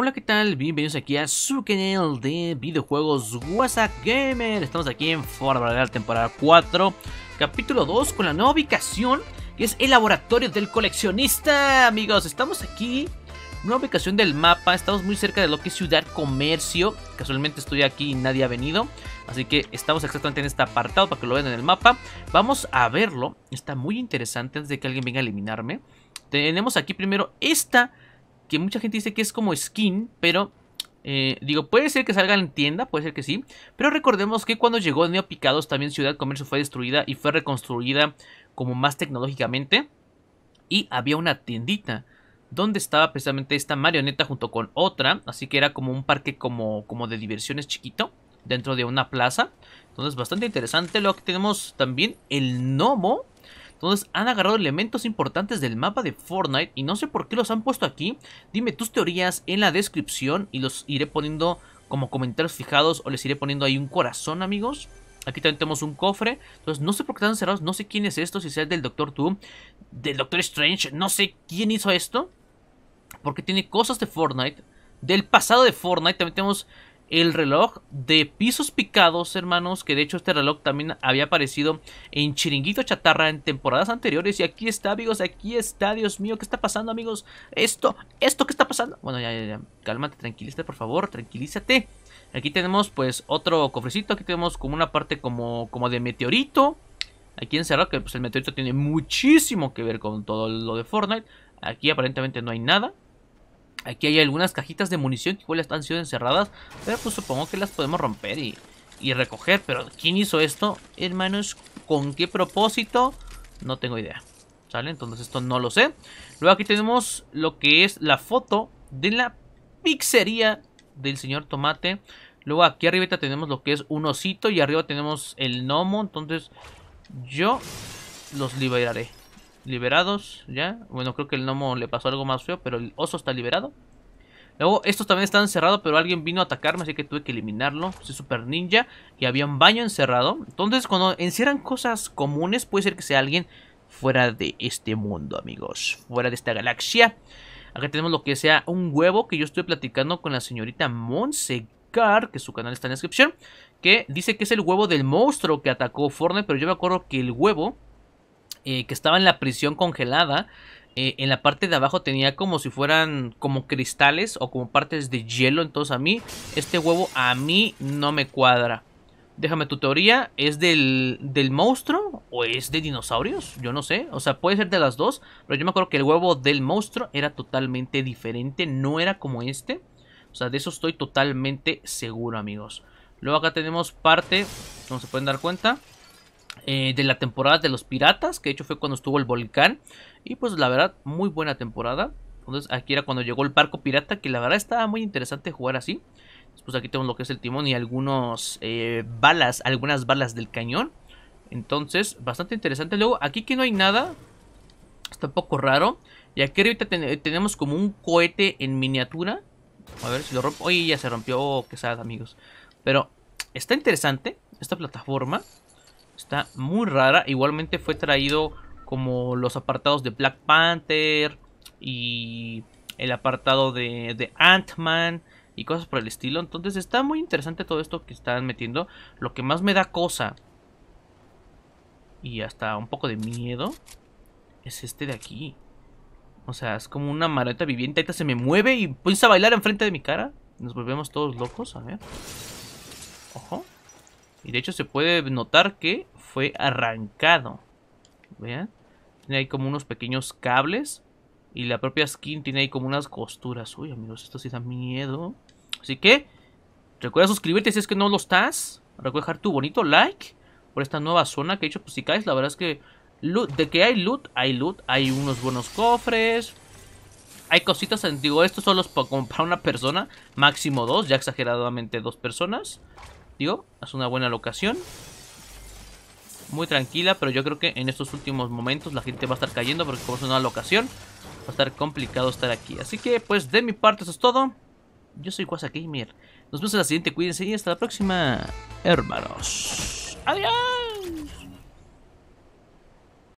Hola, ¿qué tal? Bienvenidos aquí a su canal de videojuegos WhatsApp Gamer. Estamos aquí en Forza la temporada 4, capítulo 2, con la nueva ubicación, que es el laboratorio del coleccionista, amigos. Estamos aquí, nueva ubicación del mapa, estamos muy cerca de lo que es ciudad comercio. Casualmente estoy aquí y nadie ha venido, así que estamos exactamente en este apartado para que lo vean en el mapa. Vamos a verlo, está muy interesante antes de que alguien venga a eliminarme. Tenemos aquí primero esta que mucha gente dice que es como skin, pero eh, digo, puede ser que salga en tienda, puede ser que sí. Pero recordemos que cuando llegó Neo Picados, también Ciudad Comercio fue destruida y fue reconstruida como más tecnológicamente. Y había una tiendita donde estaba precisamente esta marioneta junto con otra. Así que era como un parque como, como de diversiones chiquito dentro de una plaza. Entonces bastante interesante. Luego aquí tenemos también el gnomo entonces han agarrado elementos importantes del mapa de Fortnite y no sé por qué los han puesto aquí. Dime tus teorías en la descripción y los iré poniendo como comentarios fijados o les iré poniendo ahí un corazón amigos. Aquí también tenemos un cofre. Entonces, no sé por qué están cerrados. No sé quién es esto. Si sea el del Doctor Doom, del Doctor Strange. No sé quién hizo esto. Porque tiene cosas de Fortnite. Del pasado de Fortnite. También tenemos el reloj de pisos picados, hermanos, que de hecho este reloj también había aparecido en Chiringuito Chatarra en temporadas anteriores. Y aquí está, amigos, aquí está, Dios mío, ¿qué está pasando, amigos? Esto, esto, ¿qué está pasando? Bueno, ya, ya, ya, cálmate, tranquilízate, por favor, tranquilízate. Aquí tenemos, pues, otro cofrecito, aquí tenemos como una parte como, como de meteorito. Aquí encerrado, que pues el meteorito tiene muchísimo que ver con todo lo de Fortnite. Aquí aparentemente no hay nada. Aquí hay algunas cajitas de munición que igual están sido encerradas. Pero pues supongo que las podemos romper y, recoger. Pero ¿quién hizo esto? Hermanos, ¿con qué propósito? No tengo idea. ¿Sale? Entonces esto no lo sé. Luego aquí tenemos lo que es la foto de la pizzería del señor Tomate. Luego aquí arriba tenemos lo que es un osito y arriba tenemos el gnomo. Entonces yo los liberaré liberados ya. Bueno, creo que el gnomo le pasó algo más feo, pero el oso está liberado. Luego, estos también están encerrados, pero alguien vino a atacarme, así que tuve que eliminarlo. Soy super ninja y había un baño encerrado. Entonces, cuando encierran cosas comunes, puede ser que sea alguien fuera de este mundo, amigos. Fuera de esta galaxia. Acá tenemos lo que sea un huevo que yo estoy platicando con la señorita Monsegar, que su canal está en la descripción, que dice que es el huevo del monstruo que atacó Fortnite, pero yo me acuerdo que el huevo eh, que estaba en la prisión congelada. Eh, en la parte de abajo tenía como si fueran como cristales o como partes de hielo. Entonces a mí, este huevo a mí no me cuadra. Déjame tu teoría, ¿es del, del monstruo o es de dinosaurios? Yo no sé, o sea, puede ser de las dos, pero yo me acuerdo que el huevo del monstruo era totalmente diferente, no era como este. O sea, de eso estoy totalmente seguro, amigos. Luego acá tenemos parte, No se pueden dar cuenta, eh, de la temporada de los piratas, que de hecho fue cuando estuvo el volcán. Y pues la verdad, muy buena temporada. Entonces aquí era cuando llegó el barco pirata, que la verdad estaba muy interesante jugar así. Después pues aquí tenemos lo que es el timón y algunos eh, balas, algunas balas del cañón. Entonces, bastante interesante. Luego, aquí que no hay nada, está un poco raro. Y aquí ahorita tenemos como un cohete en miniatura. A ver si lo rompo. Oye, ya se rompió, oh, que amigos. Pero está interesante esta plataforma. Está muy rara. Igualmente fue traído como los apartados de Black Panther y el apartado de, de Ant-Man y cosas por el estilo. Entonces está muy interesante todo esto que están metiendo. Lo que más me da cosa y hasta un poco de miedo es este de aquí. O sea, es como una maleta viviente. Ahorita se me mueve y empieza a bailar enfrente de mi cara. Nos volvemos todos locos, a ver. Ojo. Y de hecho se puede notar que fue arrancado. ¿Vean? Tiene ahí como unos pequeños cables. Y la propia skin tiene ahí como unas costuras. Uy, amigos, esto sí da miedo. Así que, recuerda suscribirte si es que no lo estás. Recuerda dejar tu bonito like por esta nueva zona que he hecho. Pues si caes, la verdad es que de que hay loot, hay loot. Hay unos buenos cofres. Hay cositas, digo, estos son los para una persona. Máximo dos, ya exageradamente dos personas. Digo, es una buena locación. Muy tranquila, pero yo creo que en estos últimos momentos la gente va a estar cayendo porque como es una locación, va a estar complicado estar aquí. Así que, pues, de mi parte eso es todo. Yo soy Quasa Gamer. Nos vemos en la siguiente, cuídense y hasta la próxima, hermanos. Adiós.